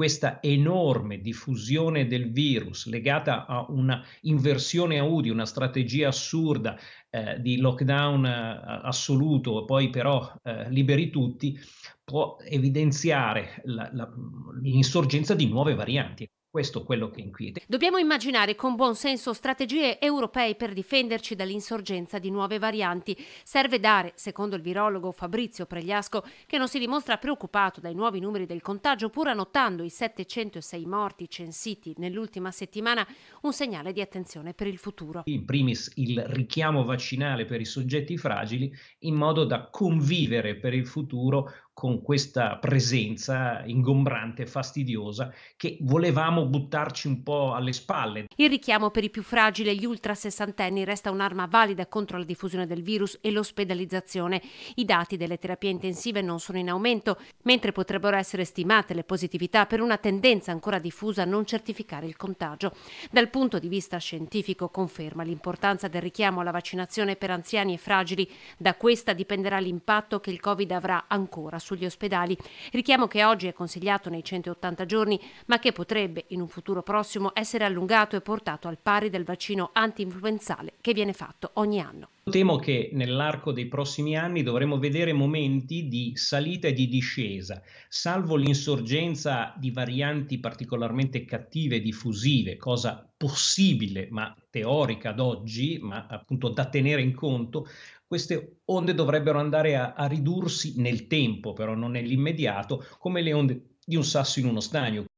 questa enorme diffusione del virus legata a una inversione a UDI, una strategia assurda eh, di lockdown eh, assoluto, poi però eh, liberi tutti, può evidenziare la, la, l'insorgenza di nuove varianti. Questo è quello che inquieta. Dobbiamo immaginare con buon senso strategie europee per difenderci dall'insorgenza di nuove varianti. Serve dare, secondo il virologo Fabrizio Pregliasco, che non si dimostra preoccupato dai nuovi numeri del contagio, pur annotando i 706 morti censiti nell'ultima settimana, un segnale di attenzione per il futuro. In primis il richiamo vaccinale per i soggetti fragili, in modo da convivere per il futuro con questa presenza ingombrante e fastidiosa che volevamo buttarci un po' alle spalle. Il richiamo per i più fragili e gli ultra sessantenni resta un'arma valida contro la diffusione del virus e l'ospedalizzazione. I dati delle terapie intensive non sono in aumento, mentre potrebbero essere stimate le positività per una tendenza ancora diffusa a non certificare il contagio. Dal punto di vista scientifico conferma l'importanza del richiamo alla vaccinazione per anziani e fragili. Da questa dipenderà l'impatto che il Covid avrà ancora su sugli ospedali, richiamo che oggi è consigliato nei 180 giorni, ma che potrebbe in un futuro prossimo essere allungato e portato al pari del vaccino anti-influenzale che viene fatto ogni anno temo che nell'arco dei prossimi anni dovremo vedere momenti di salita e di discesa, salvo l'insorgenza di varianti particolarmente cattive e diffusive, cosa possibile ma teorica ad oggi, ma appunto da tenere in conto, queste onde dovrebbero andare a, a ridursi nel tempo, però non nell'immediato, come le onde di un sasso in uno stagno,